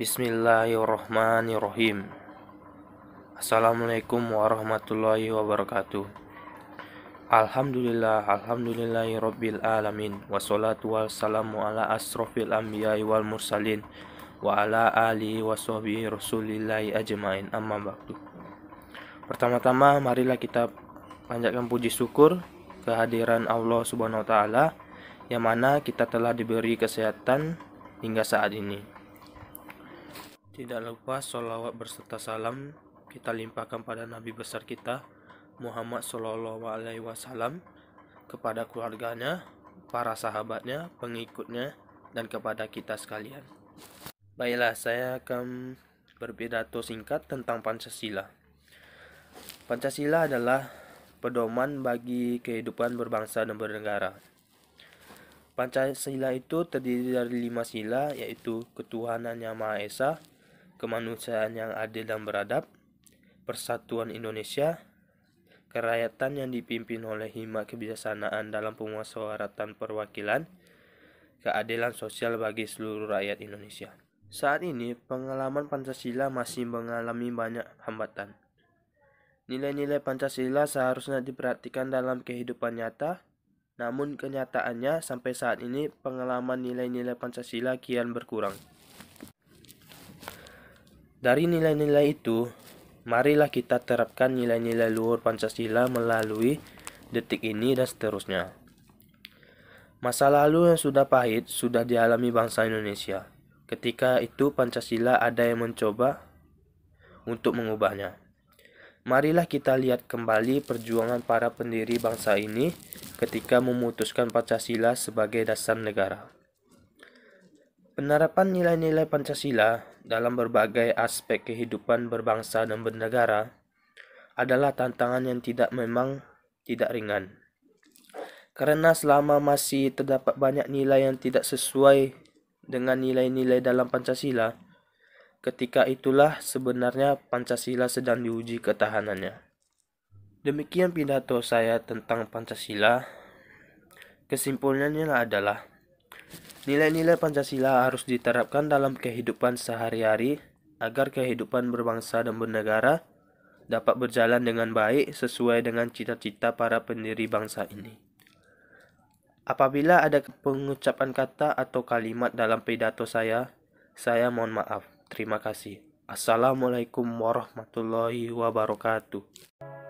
Bismillahirrahmanirrahim Assalamualaikum warahmatullahi wabarakatuh Alhamdulillah Alhamdulillahi Rabbil Alamin Wassalatu wassalamu ala asrofil anbiya wal mursalin Wa ala alihi wa sahbihi rasulillahi ajmain amma baktu Pertama-tama marilah kita panjatkan puji syukur kehadiran Allah subhanahu wa ta'ala Yang mana kita telah diberi kesehatan hingga saat ini tidak lupa sholawat berserta salam kita limpahkan pada Nabi besar kita Muhammad Shallallahu Alaihi Wasallam kepada keluarganya, para sahabatnya, pengikutnya, dan kepada kita sekalian. Baiklah, saya akan berpidato singkat tentang Pancasila. Pancasila adalah pedoman bagi kehidupan berbangsa dan bernegara. Pancasila itu terdiri dari lima sila, yaitu Ketuhanan Yang Maha Esa, kemanusiaan yang adil dan beradab, persatuan Indonesia, kerakyatan yang dipimpin oleh hima kebijaksanaan dalam pemusyawaratan perwakilan, keadilan sosial bagi seluruh rakyat Indonesia. Saat ini, pengalaman Pancasila masih mengalami banyak hambatan. Nilai-nilai Pancasila seharusnya diperhatikan dalam kehidupan nyata, namun kenyataannya sampai saat ini pengalaman nilai-nilai Pancasila kian berkurang. Dari nilai-nilai itu, marilah kita terapkan nilai-nilai luhur Pancasila melalui detik ini dan seterusnya. Masa lalu yang sudah pahit sudah dialami bangsa Indonesia. Ketika itu Pancasila ada yang mencoba untuk mengubahnya. Marilah kita lihat kembali perjuangan para pendiri bangsa ini ketika memutuskan Pancasila sebagai dasar negara. Penerapan nilai-nilai Pancasila dalam berbagai aspek kehidupan berbangsa dan bernegara adalah tantangan yang tidak memang tidak ringan. Karena selama masih terdapat banyak nilai yang tidak sesuai dengan nilai-nilai dalam Pancasila, ketika itulah sebenarnya Pancasila sedang diuji ketahanannya. Demikian pidato saya tentang Pancasila. Kesimpulannya adalah Nilai-nilai Pancasila harus diterapkan dalam kehidupan sehari-hari agar kehidupan berbangsa dan bernegara dapat berjalan dengan baik sesuai dengan cita-cita para pendiri bangsa ini. Apabila ada pengucapan kata atau kalimat dalam pidato saya, saya mohon maaf. Terima kasih. Assalamualaikum warahmatullahi wabarakatuh.